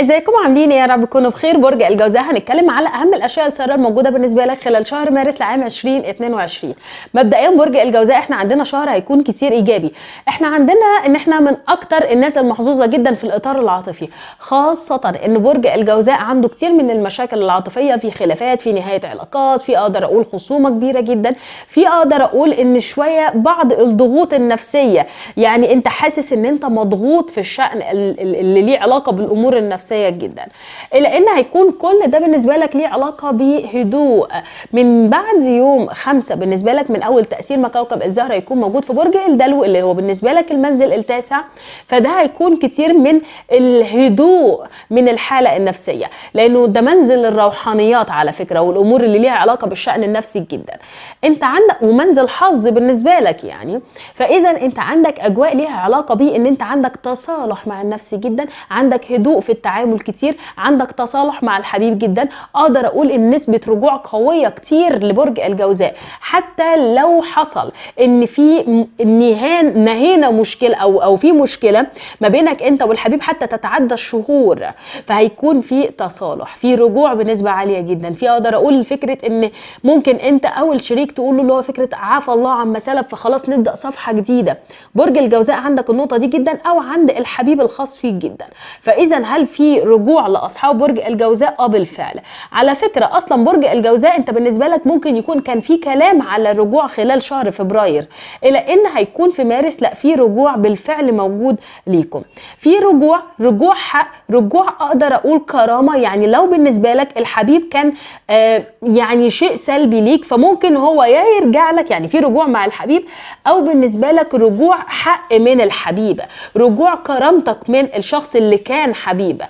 ازيكم عاملين ايه يا رب تكونوا بخير برج الجوزاء هنتكلم على اهم الاشياء السريه الموجوده بالنسبه لك خلال شهر مارس لعام 2022 مبدئيا برج الجوزاء احنا عندنا شهر هيكون كتير ايجابي احنا عندنا ان احنا من اكتر الناس المحظوظه جدا في الاطار العاطفي خاصه ان برج الجوزاء عنده كتير من المشاكل العاطفيه في خلافات في نهايه علاقات في اقدر اقول خصومه كبيره جدا في اقدر اقول ان شويه بعض الضغوط النفسيه يعني انت حاسس ان انت مضغوط في الشان اللي ليه علاقه بالامور النفسيه نفسية جدا إلا أن هيكون كل ده بالنسبة لك ليه علاقة بهدوء من بعد يوم خمسة بالنسبة لك من أول تأثير ما كوكب الزهرة يكون موجود في برج الدلو اللي هو بالنسبة لك المنزل التاسع فده هيكون كتير من الهدوء من الحالة النفسية لأنه ده منزل الروحانيات على فكرة والأمور اللي ليها علاقة بالشأن النفسي جدا أنت عندك ومنزل حظ بالنسبة لك يعني فإذا أنت عندك أجواء ليها علاقة بيه أن أنت عندك تصالح مع النفس جدا عندك هدوء في التعامل تعامل كتير عندك تصالح مع الحبيب جدا اقدر اقول ان نسبه رجوع قويه كتير لبرج الجوزاء حتى لو حصل ان في نهان نهينا مشكله او او في مشكله ما بينك انت والحبيب حتى تتعدى الشهور فهيكون في تصالح في رجوع بنسبه عاليه جدا في اقدر اقول فكره ان ممكن انت او الشريك تقول له اللي هو فكره عفى الله عما سلف فخلاص نبدا صفحه جديده برج الجوزاء عندك النقطه دي جدا او عند الحبيب الخاص فيك جدا فاذا هل في في رجوع لاصحاب برج الجوزاء اه بالفعل على فكره اصلا برج الجوزاء انت بالنسبه لك ممكن يكون كان في كلام على الرجوع خلال شهر فبراير الى ان هيكون في مارس لا في رجوع بالفعل موجود ليكم في رجوع رجوع حق رجوع اقدر اقول كرامه يعني لو بالنسبه لك الحبيب كان آه يعني شيء سلبي ليك فممكن هو يا يرجع لك يعني في رجوع مع الحبيب او بالنسبه لك رجوع حق من الحبيبه رجوع كرامتك من الشخص اللي كان حبيبه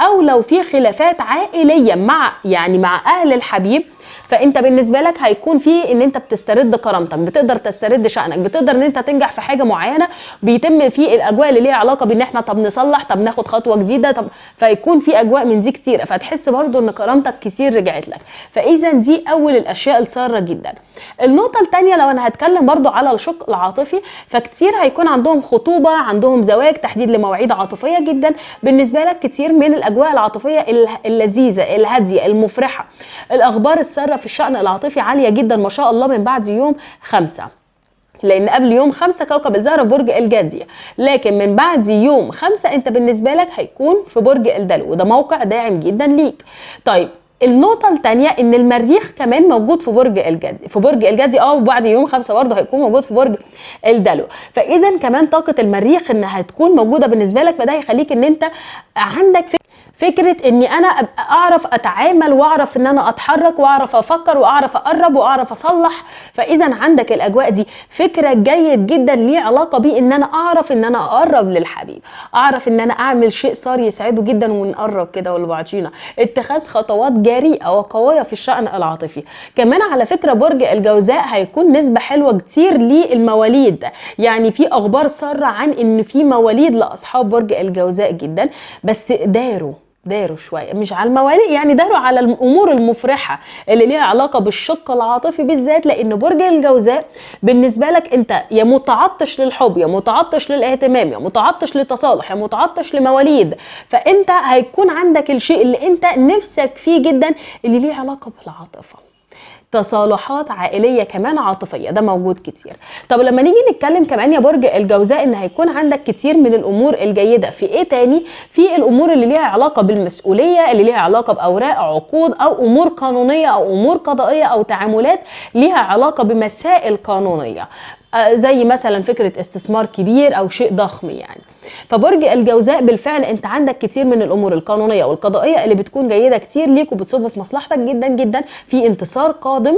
او لو في خلافات عائليه مع يعني مع اهل الحبيب فانت بالنسبه لك هيكون في ان انت بتسترد كرامتك بتقدر تسترد شانك بتقدر ان انت تنجح في حاجه معينه بيتم في الاجواء اللي ليها علاقه بان احنا طب نصلح طب ناخد خطوه جديده طب فيكون في اجواء من دي كتير فتحس برضو ان كرامتك كتير رجعت لك فاذا دي اول الاشياء الساره جدا النقطه الثانيه لو انا هتكلم برضو على الشق العاطفي فكتير هيكون عندهم خطوبه عندهم زواج تحديد لمواعيد عاطفيه جدا بالنسبه لك كتير من الاجواء العاطفيه اللذيذه الهاديه المفرحه الاخبار الساره في الشان العاطفي عاليه جدا ما شاء الله من بعد يوم خمسة لان قبل يوم خمسة كوكب الزهرة في برج الجدي لكن من بعد يوم خمسة انت بالنسبة لك هيكون في برج الدلو وده موقع داعم جدا ليك طيب النقطة الثانية إن المريخ كمان موجود في برج الجدي في برج الجدي اه وبعد يوم خمسة برضه هيكون موجود في برج الدلو فإذا كمان طاقة المريخ إنها هتكون موجودة بالنسبة لك فده هيخليك إن أنت عندك فكره اني انا ابقى اعرف اتعامل واعرف ان انا اتحرك واعرف افكر واعرف اقرب واعرف اصلح فاذا عندك الاجواء دي فكره جيد جدا ليه علاقه بيه ان انا اعرف ان انا اقرب للحبيب اعرف ان انا اعمل شيء صار يسعده جدا ونقرب كده ولبعضينا اتخاذ خطوات جريئه وقويه في الشان العاطفي كمان على فكره برج الجوزاء هيكون نسبه حلوه كتير للمواليد يعني في اخبار ساره عن ان في مواليد لاصحاب برج الجوزاء جدا بس داروا داروا شويه مش على المواليد يعني داروا على الامور المفرحه اللي ليها علاقه بالشق العاطفي بالذات لان برج الجوزاء بالنسبه لك انت يا متعطش للحب يا متعطش للاهتمام يا متعطش للتصالح يا متعطش لمواليد فانت هيكون عندك الشيء اللي انت نفسك فيه جدا اللي ليه علاقه بالعاطفه تصالحات عائليه كمان عاطفيه ده موجود كتير طب لما نيجي نتكلم كمان يا برج الجوزاء ان هيكون عندك كتير من الامور الجيده في ايه تاني في الامور اللي ليها علاقه بالمسؤوليه اللي ليها علاقه باوراق عقود او امور قانونيه او امور قضائيه او تعاملات ليها علاقه بمسائل قانونيه آه، زي مثلا فكره استثمار كبير او شيء ضخم يعني فبرج الجوزاء بالفعل انت عندك كتير من الامور القانونيه والقضائيه اللي بتكون جيده كتير ليك وبتصب في مصلحتك جدا جدا في انتصار قادم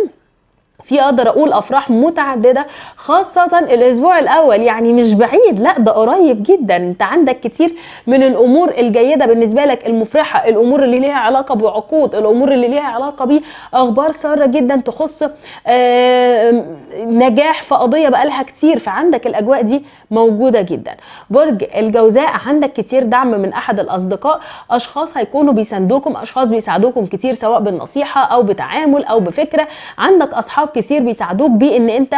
في اقدر اقول افراح متعدده خاصه الاسبوع الاول يعني مش بعيد لا ده قريب جدا انت عندك كتير من الامور الجيده بالنسبه لك المفرحه الامور اللي ليها علاقه بعقود الامور اللي ليها علاقه باخبار ساره جدا تخص نجاح في قضيه بقالها كتير فعندك الاجواء دي موجوده جدا برج الجوزاء عندك كتير دعم من احد الاصدقاء اشخاص هيكونوا بيساندوكم اشخاص بيساعدوكم كتير سواء بالنصيحه او بتعامل او بفكره عندك اصحاب كتير بيساعدوك بيه ان انت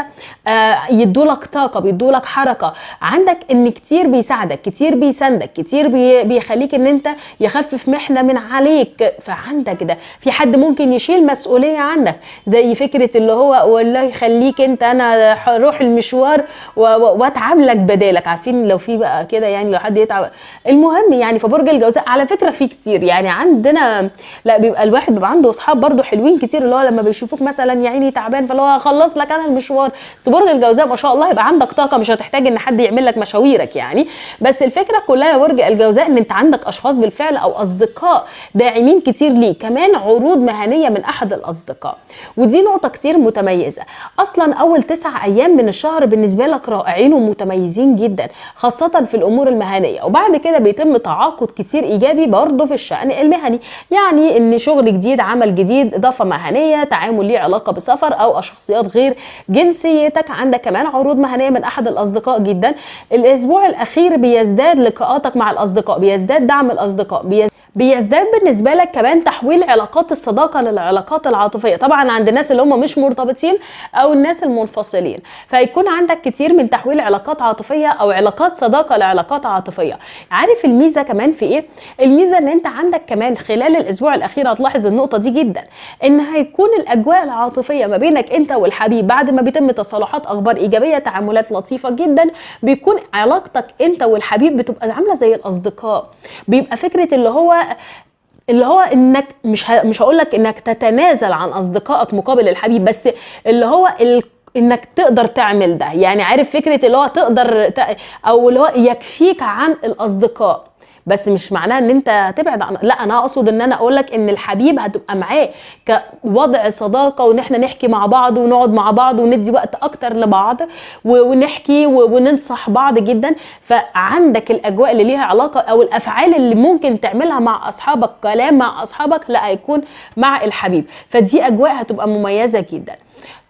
آه، يدولك طاقه بيدولك حركه عندك ان كتير بيساعدك كتير بيساندك كتير بيخليك ان انت يخفف محنه من عليك فعندك ده في حد ممكن يشيل مسؤوليه عنك زي فكره اللي هو والله يخليك انت انا هروح المشوار واتعب لك بدالك عارفين لو في بقى كده يعني لو حد يتعب المهم يعني فبرج الجوزاء على فكره في كتير يعني عندنا لا بيبقى الواحد بيبقى عنده اصحاب برده حلوين كتير اللي هو لما بيشوفوك مثلا يا عيني تعبان فاللي هو هخلص لك انا المشوار بس برج الجوزاء ما شاء الله يبقى عندك طاقه مش هتحتاج ان حد يعمل لك مشاويرك يعني بس الفكره كلها يا برج الجوزاء ان انت عندك اشخاص بالفعل او اصدقاء داعمين كتير ليك كمان عروض مهنيه من احد الاصدقاء ودي نقطه كتير متميزه اصلا اول تسع ايام من الشهر بالنسبه لك رائعين ومتميزين جدا خاصه في الامور المهنيه وبعد كده بيتم تعاقد كتير ايجابي برضه في الشان المهني يعني ان شغل جديد عمل جديد اضافه مهنيه تعامل ليه علاقه بسفر او شخصيات غير جنسيتك عندك كمان عروض مهنيه من احد الاصدقاء جدا الاسبوع الاخير بيزداد لقاءاتك مع الاصدقاء بيزداد دعم الاصدقاء بيزداد بيزداد بالنسبه لك كمان تحويل علاقات الصداقه للعلاقات العاطفيه طبعا عند الناس اللي هم مش مرتبطين او الناس المنفصلين فيكون عندك كتير من تحويل علاقات عاطفيه او علاقات صداقه لعلاقات عاطفيه عارف الميزه كمان في ايه الميزه ان انت عندك كمان خلال الاسبوع الاخير هتلاحظ النقطه دي جدا ان هيكون الاجواء العاطفيه ما بينك انت والحبيب بعد ما بيتم تصالحات اخبار ايجابيه تعاملات لطيفه جدا بيكون علاقتك انت والحبيب بتبقى عامله زي الاصدقاء بيبقى فكره اللي هو اللي هو انك مش ه... مش هقول لك انك تتنازل عن اصدقائك مقابل الحبيب بس اللي هو ال... انك تقدر تعمل ده يعني عارف فكره اللي هو تقدر ت... او اللي هو يكفيك عن الاصدقاء بس مش معناه ان انت تبعد عن لا انا اقصد ان انا اقول لك ان الحبيب هتبقى معاه كوضع صداقه وان احنا نحكي مع بعض ونقعد مع بعض وندي وقت اكتر لبعض ونحكي وننصح بعض جدا فعندك الاجواء اللي ليها علاقه او الافعال اللي ممكن تعملها مع اصحابك كلام مع اصحابك لا هيكون مع الحبيب فدي اجواء هتبقى مميزه جدا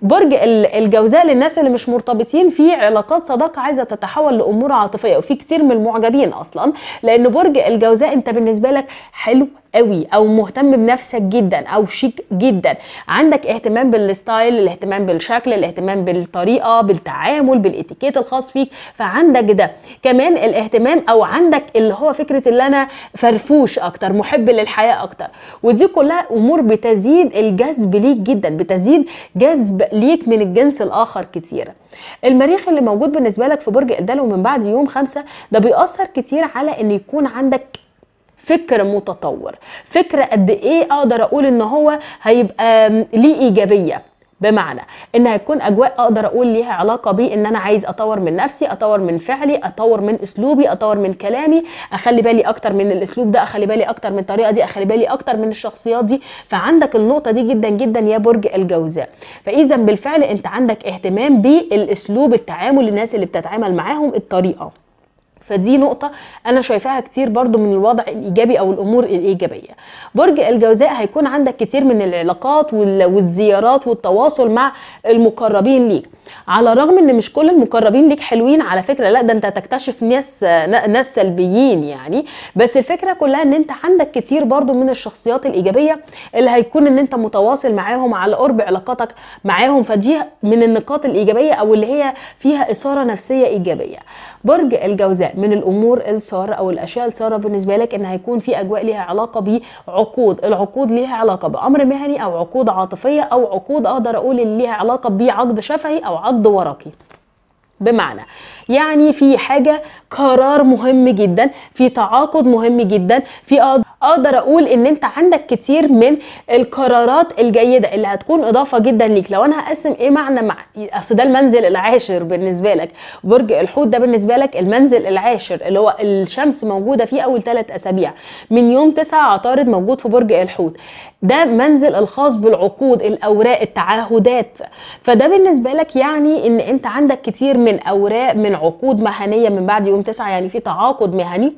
برج الجوزاء للناس اللي مش مرتبطين في علاقات صداقه عايزه تتحول لامور عاطفيه وفي كتير من المعجبين اصلا لان برج الجوزاء انت بالنسبه لك حلو قوي او مهتم بنفسك جدا او شيك جدا عندك اهتمام بالستايل الاهتمام بالشكل الاهتمام بالطريقه بالتعامل بالاتيكيت الخاص فيك فعندك ده كمان الاهتمام او عندك اللي هو فكره اللي انا فرفوش اكتر محب للحياه اكتر ودي كلها امور بتزيد الجذب ليك جدا بتزيد جذب ليك من الجنس الاخر كتير المريخ اللي موجود بالنسبه لك في برج الدلو من بعد يوم خمسة ده بيأثر كتير على ان يكون عندك فكر متطور فكر قد ايه اقدر اقول ان هو هيبقى ليه ايجابيه بمعنى ان هيكون اجواء اقدر اقول ليها علاقه بيه ان انا عايز اطور من نفسي اطور من فعلي اطور من اسلوبي اطور من كلامي اخلي بالي اكتر من الاسلوب ده اخلي بالي اكتر من الطريقه دي اخلي بالي اكتر من الشخصيات دي فعندك النقطه دي جدا جدا يا برج الجوزاء فاذا بالفعل انت عندك اهتمام بالاسلوب التعامل الناس اللي بتتعامل معاهم الطريقه فدي نقطه انا شايفاها كتير برضو من الوضع الايجابي او الامور الايجابيه برج الجوزاء هيكون عندك كتير من العلاقات والزيارات والتواصل مع المقربين ليك على الرغم ان مش كل المقربين ليك حلوين على فكره لا ده انت هتكتشف ناس ناس سلبيين يعني بس الفكره كلها ان انت عندك كتير برضو من الشخصيات الايجابيه اللي هيكون ان انت متواصل معاهم على قرب علاقاتك معاهم فدي من النقاط الايجابيه او اللي هي فيها اثاره نفسيه ايجابيه برج الجوزاء من الامور الساره او الاشياء الساره بالنسبه لك ان هيكون في اجواء ليها علاقه بعقود العقود ليها علاقه بامر مهني او عقود عاطفيه او عقود اقدر اقول ليها علاقه بعقد شفهي او عض ورقي بمعنى يعني في حاجة قرار مهم جدا في تعاقد مهم جدا في اقدر اقول ان انت عندك كتير من القرارات الجيدة اللي هتكون اضافة جدا ليك لو انا هقسم ايه معنى مع اصل ده المنزل العاشر بالنسبة لك برج الحوت ده بالنسبة لك المنزل العاشر اللي هو الشمس موجودة فيه اول ثلاث اسابيع من يوم تسعة عطارد موجود في برج الحوت ده منزل الخاص بالعقود الاوراق التعهدات فده بالنسبه لك يعني ان انت عندك كتير من اوراق من عقود مهنيه من بعد يوم 9 يعني في تعاقد مهني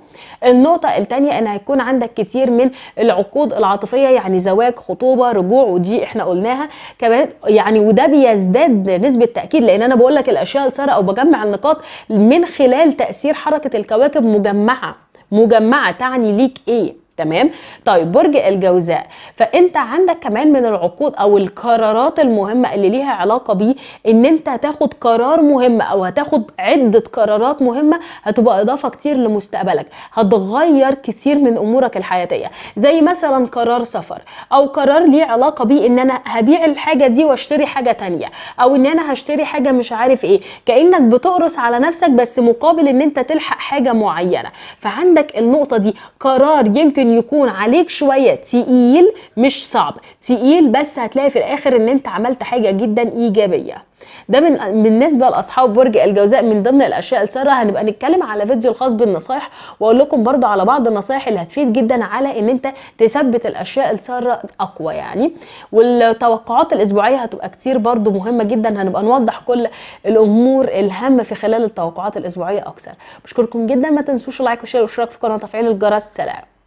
النقطه الثانيه ان هيكون عندك كتير من العقود العاطفيه يعني زواج خطوبه رجوع ودي احنا قلناها كمان يعني وده بيزداد نسبه تاكيد لان انا بقول لك الاشياء السارة او بجمع النقاط من خلال تاثير حركه الكواكب مجمعه مجمعه تعني ليك ايه تمام طيب برج الجوزاء فانت عندك كمان من العقود او القرارات المهمه اللي ليها علاقه بيه ان انت هتاخد قرار مهم او هتاخد عده قرارات مهمه هتبقى اضافه كتير لمستقبلك هتغير كتير من امورك الحياتيه زي مثلا قرار سفر او قرار ليه علاقه بيه ان انا هبيع الحاجه دي واشتري حاجه تانية او ان انا هشتري حاجه مش عارف ايه كانك بتقرص على نفسك بس مقابل ان انت تلحق حاجه معينه فعندك النقطه دي قرار يمكن ممكن يكون عليك شويه تقيل مش صعب تقيل بس هتلاقي في الاخر ان انت عملت حاجه جدا ايجابيه ده من بالنسبه لاصحاب برج الجوزاء من ضمن الاشياء الساره هنبقى نتكلم على فيديو الخاص بالنصايح واقول لكم برده على بعض النصايح اللي هتفيد جدا على ان انت تثبت الاشياء الساره اقوى يعني والتوقعات الاسبوعيه هتبقى كتير برده مهمه جدا هنبقى نوضح كل الامور الهامه في خلال التوقعات الاسبوعيه اكثر بشكركم جدا ما تنسوش لايك وشير واشتراك في القناه وتفعيل الجرس سلام